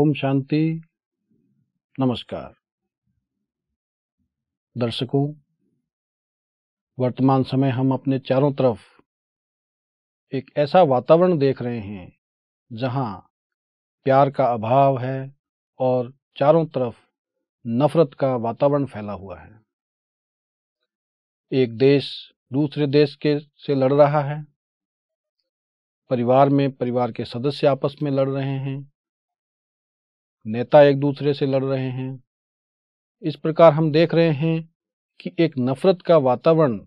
ओम शांति नमस्कार दर्शकों वर्तमान समय हम अपने चारों तरफ एक ऐसा वातावरण देख रहे हैं जहां प्यार का अभाव है और चारों तरफ नफरत का वातावरण फैला हुआ है एक देश दूसरे देश के से लड़ रहा है परिवार में परिवार के सदस्य आपस में लड़ रहे हैं नेता एक दूसरे से लड़ रहे हैं इस प्रकार हम देख रहे हैं कि एक नफरत का वातावरण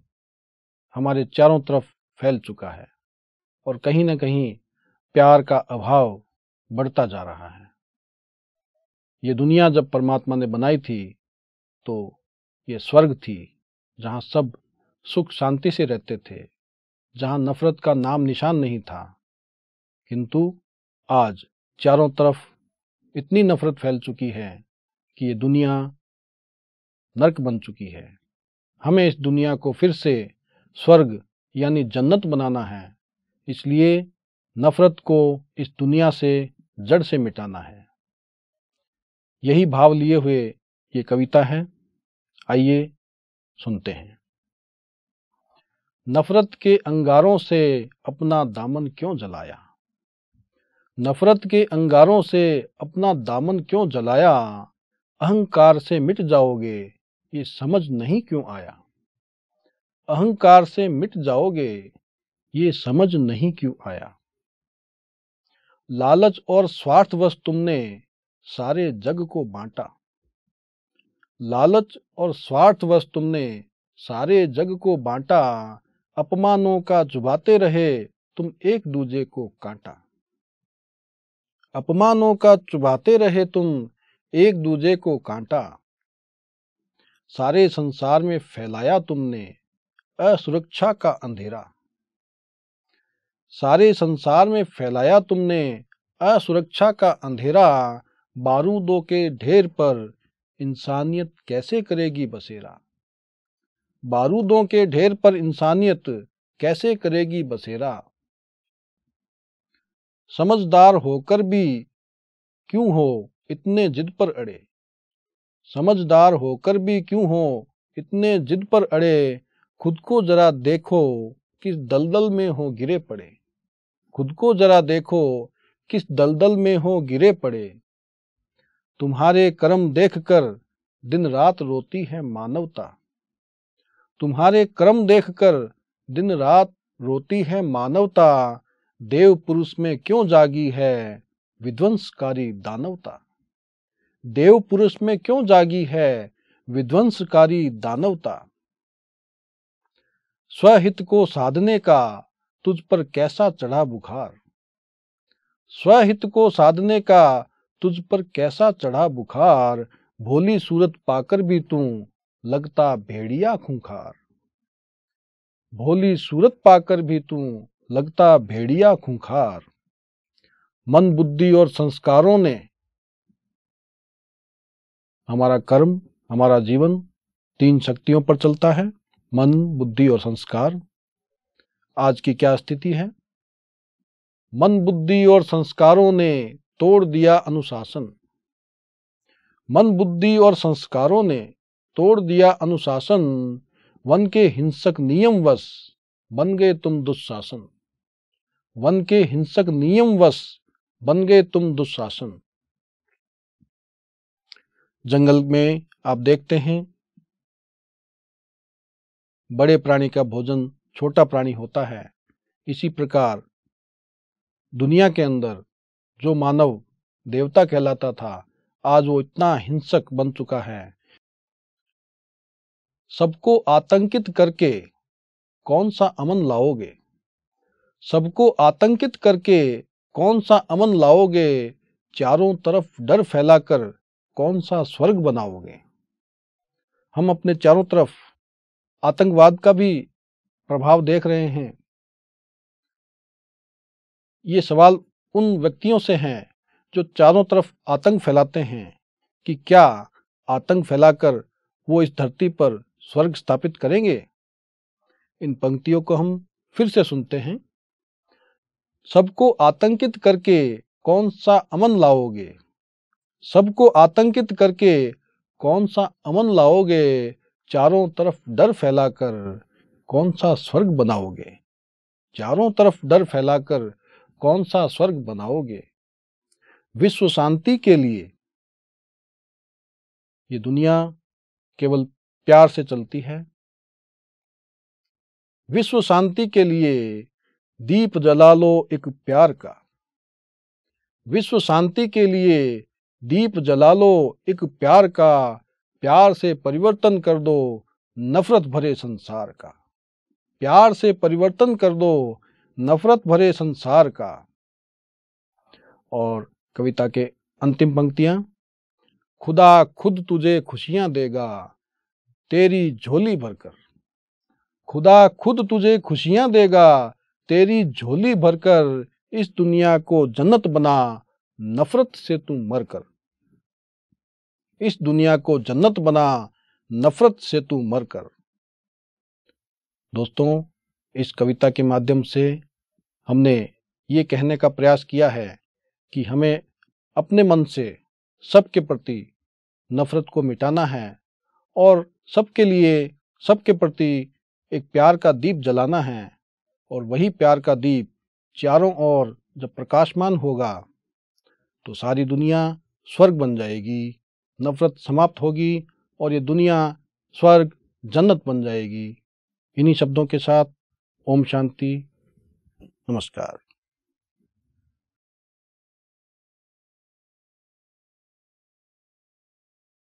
हमारे चारों तरफ फैल चुका है और कहीं ना कहीं प्यार का अभाव बढ़ता जा रहा है ये दुनिया जब परमात्मा ने बनाई थी तो ये स्वर्ग थी जहाँ सब सुख शांति से रहते थे जहाँ नफरत का नाम निशान नहीं था किंतु आज चारों तरफ इतनी नफरत फैल चुकी है कि ये दुनिया नरक बन चुकी है हमें इस दुनिया को फिर से स्वर्ग यानी जन्नत बनाना है इसलिए नफरत को इस दुनिया से जड़ से मिटाना है यही भाव लिए हुए ये कविता है आइए सुनते हैं नफरत के अंगारों से अपना दामन क्यों जलाया नफरत के अंगारों से अपना दामन क्यों जलाया अहंकार से मिट जाओगे ये समझ नहीं क्यों आया अहंकार से मिट जाओगे ये समझ नहीं क्यों आया लालच और स्वार्थवश तुमने सारे जग को बांटा लालच और स्वार्थवश तुमने सारे जग को बांटा अपमानों का चुबाते रहे तुम एक दूजे को कांटा अपमानों का चुभाते रहे तुम एक दूजे को कांटा सारे संसार में फैलाया तुमने असुरक्षा का अंधेरा सारे संसार में फैलाया तुमने असुरक्षा का अंधेरा बारूदों के ढेर पर इंसानियत कैसे करेगी बसेरा बारूदों के ढेर पर इंसानियत कैसे करेगी बसेरा समझदार होकर भी क्यों हो इतने जिद पर अड़े समझदार होकर भी क्यों हो इतने जिद पर अड़े खुद को जरा देखो किस दलदल में हो गिरे पड़े खुद को जरा देखो किस दलदल में हो गिरे पड़े तुम्हारे कर्म देखकर दिन रात रोती है मानवता तुम्हारे कर्म देखकर दिन रात रोती है मानवता देव पुरुष में क्यों जागी है विध्वंसकारी दानवता देव पुरुष में क्यों जागी है विध्वंसकारी दानवता स्वहित को साधने का तुझ पर कैसा चढ़ा बुखार स्वहित को साधने का तुझ पर कैसा चढ़ा बुखार भोली सूरत पाकर भी तू लगता भेड़िया खूंखार भोली सूरत पाकर भी तू लगता भेड़िया खूंखार मन बुद्धि और संस्कारों ने हमारा कर्म हमारा जीवन तीन शक्तियों पर चलता है मन बुद्धि और संस्कार आज की क्या स्थिति है मन बुद्धि और संस्कारों ने तोड़ दिया अनुशासन मन बुद्धि और संस्कारों ने तोड़ दिया अनुशासन वन के हिंसक नियम वश बन गए तुम दुशासन वन के हिंसक नियम वश बन गए तुम दुशासन जंगल में आप देखते हैं बड़े प्राणी का भोजन छोटा प्राणी होता है इसी प्रकार दुनिया के अंदर जो मानव देवता कहलाता था आज वो इतना हिंसक बन चुका है सबको आतंकित करके कौन सा अमन लाओगे सबको आतंकित करके कौन सा अमन लाओगे चारों तरफ डर फैलाकर कौन सा स्वर्ग बनाओगे हम अपने चारों तरफ आतंकवाद का भी प्रभाव देख रहे हैं ये सवाल उन व्यक्तियों से हैं जो चारों तरफ आतंक फैलाते हैं कि क्या आतंक फैलाकर वो इस धरती पर स्वर्ग स्थापित करेंगे इन पंक्तियों को हम फिर से सुनते हैं सबको आतंकित करके कौन सा अमन लाओगे सबको आतंकित करके कौन सा अमन लाओगे चारों तरफ डर फैलाकर कौन सा स्वर्ग बनाओगे चारों तरफ डर फैलाकर कौन सा स्वर्ग बनाओगे विश्व शांति के लिए ये दुनिया केवल प्यार से चलती है विश्व शांति के लिए दीप जला लो एक प्यार का विश्व शांति के लिए दीप जला लो एक प्यार का प्यार से परिवर्तन कर दो नफरत भरे संसार का प्यार से परिवर्तन कर दो नफरत भरे संसार का और कविता के अंतिम पंक्तियां खुदा खुद तुझे खुशियां देगा तेरी झोली भरकर खुदा खुद तुझे खुशियां देगा तेरी झोली भरकर इस दुनिया को जन्नत बना नफरत से तू मर कर इस दुनिया को जन्नत बना नफरत से तू मर कर दोस्तों इस कविता के माध्यम से हमने ये कहने का प्रयास किया है कि हमें अपने मन से सबके प्रति नफरत को मिटाना है और सबके लिए सबके प्रति एक प्यार का दीप जलाना है और वही प्यार का दीप चारों ओर जब प्रकाशमान होगा तो सारी दुनिया स्वर्ग बन जाएगी नफ़रत समाप्त होगी और ये दुनिया स्वर्ग जन्नत बन जाएगी इन्हीं शब्दों के साथ ओम शांति नमस्कार